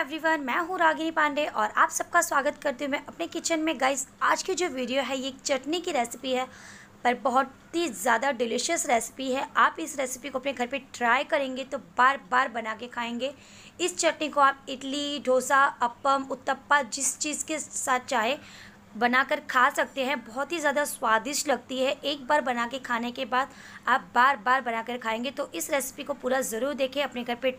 everyone मैं हूँ रागिनी पांडे और आप सबका स्वागत करती हूँ मैं अपने किचन में गाइस आज की जो वीडियो है ये चटनी की रेसिपी है पर बहुत ही ज़्यादा डिलीशियस रेसिपी है आप इस रेसिपी को अपने घर पे ट्राई करेंगे तो बार बार बना के खाएंगे इस चटनी को आप इडली डोसा अपम उत्तप्पा जिस चीज़ के साथ चाहे बनाकर खा सकते हैं बहुत ही ज़्यादा स्वादिष्ट लगती है एक बार बना के खाने के बाद आप बार बार बनाकर खाएंगे तो इस रेसिपी को पूरा ज़रूर देखें अपने घर पे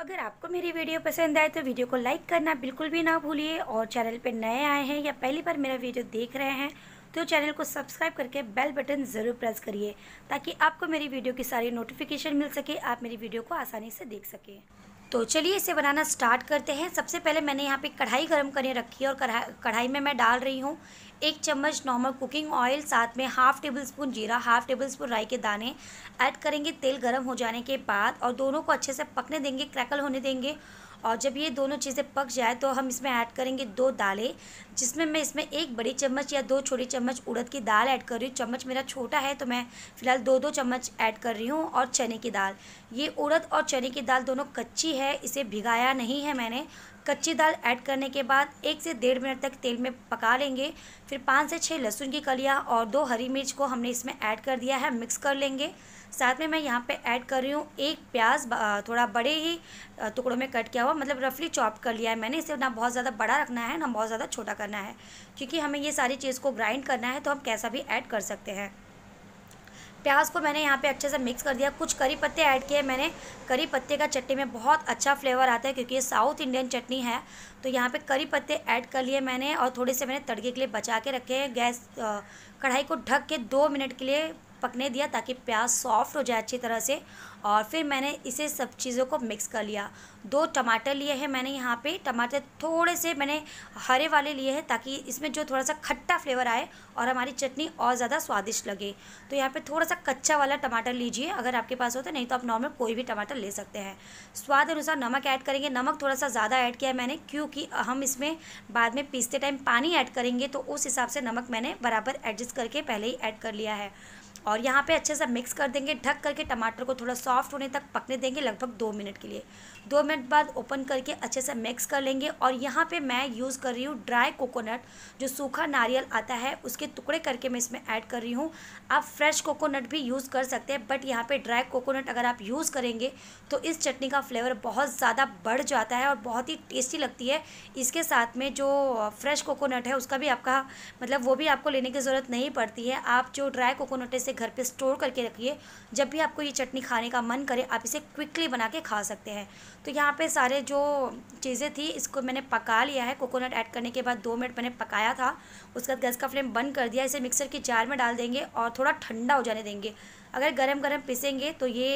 अगर आपको मेरी वीडियो पसंद आए तो वीडियो को लाइक करना बिल्कुल भी ना भूलिए और चैनल पर नए आए हैं या पहली बार मेरा वीडियो देख रहे हैं तो चैनल को सब्सक्राइब करके बेल बटन ज़रूर प्रेस करिए ताकि आपको मेरी वीडियो की सारी नोटिफिकेशन मिल सके आप मेरी वीडियो को आसानी से देख सकें तो चलिए इसे बनाना स्टार्ट करते हैं सबसे पहले मैंने यहाँ पे कढ़ाई गर्म करने रखी है और कढ़ाई कढ़ाई में मैं डाल रही हूँ एक चम्मच नॉर्मल कुकिंग ऑयल साथ में हाफ़ टेबल स्पून जीरा हाफ़ टेबल स्पून राई के दाने ऐड करेंगे तेल गर्म हो जाने के बाद और दोनों को अच्छे से पकने देंगे क्रैकल होने देंगे और जब ये दोनों चीज़ें पक जाए तो हम इसमें ऐड करेंगे दो दालें जिसमें मैं इसमें एक बड़ी चम्मच या दो छोटी चम्मच उड़द की दाल ऐड कर रही हूँ चम्मच मेरा छोटा है तो मैं फ़िलहाल दो दो चम्मच ऐड कर रही हूँ और चने की दाल ये उड़द और चने की दाल दोनों कच्ची है इसे भिगाया नहीं है मैंने कच्ची दाल ऐड करने के बाद एक से डेढ़ मिनट तक तेल में पका लेंगे फिर पाँच से छः लहसुन की कलियाँ और दो हरी मिर्च को हमने इसमें ऐड कर दिया है मिक्स कर लेंगे साथ में मैं यहाँ पे ऐड कर रही हूँ एक प्याज थोड़ा बड़े ही टुकड़ों में कट किया हुआ मतलब रफली चॉप कर लिया है मैंने इसे ना बहुत ज़्यादा बड़ा रखना है ना बहुत ज़्यादा छोटा करना है क्योंकि हमें ये सारी चीज़ को ग्राइंड करना है तो हम कैसा भी ऐड कर सकते हैं प्याज को मैंने यहाँ पे अच्छे से मिक्स कर दिया कुछ करी पत्ते ऐड किए मैंने करी पत्ते का चटनी में बहुत अच्छा फ्लेवर आता है क्योंकि ये साउथ इंडियन चटनी है तो यहाँ पे करी पत्ते ऐड कर लिए मैंने और थोड़े से मैंने तड़के के लिए बचा के रखे हैं गैस कढ़ाई को ढक के दो मिनट के लिए पकने दिया ताकि प्याज सॉफ्ट हो जाए अच्छी तरह से और फिर मैंने इसे सब चीज़ों को मिक्स कर लिया दो टमाटर लिए हैं मैंने यहाँ पे टमाटर थोड़े से मैंने हरे वाले लिए हैं ताकि इसमें जो थोड़ा सा खट्टा फ्लेवर आए और हमारी चटनी और ज़्यादा स्वादिष्ट लगे तो यहाँ पे थोड़ा सा कच्चा वाला टमाटर लीजिए अगर आपके पास हो तो नहीं तो आप नॉर्मल कोई भी टमाटर ले सकते हैं स्वाद अनुसार नमक ऐड करेंगे नमक थोड़ा सा ज़्यादा ऐड किया है मैंने क्योंकि हम इसमें बाद में पीसते टाइम पानी ऐड करेंगे तो उस हिसाब से नमक मैंने बराबर एडजस्ट करके पहले ही ऐड कर लिया है और यहाँ पे अच्छे से मिक्स कर देंगे ढक करके टमाटर को थोड़ा सॉफ्ट होने तक पकने देंगे लगभग दो मिनट के लिए दो मिनट बाद ओपन करके अच्छे से मिक्स कर लेंगे और यहाँ पे मैं यूज़ कर रही हूँ ड्राई कोकोनट जो सूखा नारियल आता है उसके टुकड़े करके मैं इसमें ऐड कर रही हूँ आप फ्रेश कोकोनट भी यूज़ कर सकते हैं बट यहाँ पर ड्राई कोकोनट अगर आप यूज़ करेंगे तो इस चटनी का फ्लेवर बहुत ज़्यादा बढ़ जाता है और बहुत ही टेस्टी लगती है इसके साथ में जो फ्रेश कोकोनट है उसका भी आपका मतलब वो भी आपको लेने की ज़रूरत नहीं पड़ती है आप जो ड्राई कोकोनट इसे घर पे स्टोर करके रखिए जब भी आपको ये चटनी खाने का मन करे आप इसे क्विकली बना के खा सकते हैं तो यहाँ पे सारे जो चीज़ें थी इसको मैंने पका लिया है कोकोनट ऐड करने के बाद दो मिनट मैंने पकाया था उसके बाद गैस का फ्लेम बंद कर दिया इसे मिक्सर की जार में डाल देंगे और थोड़ा ठंडा हो जाने देंगे अगर गर्म गर्म पिसेंगे तो ये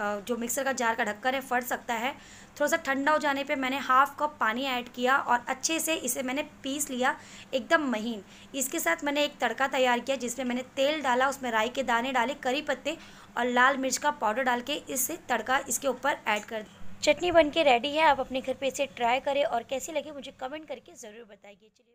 जो मिक्सर का जार का ढक्कन है फट सकता है थोड़ा सा ठंडा हो जाने पे मैंने हाफ़ कप पानी ऐड किया और अच्छे से इसे मैंने पीस लिया एकदम महीन इसके साथ मैंने एक तड़का तैयार किया जिसमें मैंने तेल डाला उसमें राई के दाने डाले करी पत्ते और लाल मिर्च का पाउडर डाल के इससे तड़का इसके ऊपर ऐड कर चटनी बन के रेडी है आप अपने घर पे इसे ट्राई करें और कैसी लगी मुझे कमेंट करके ज़रूर बताइए चलिए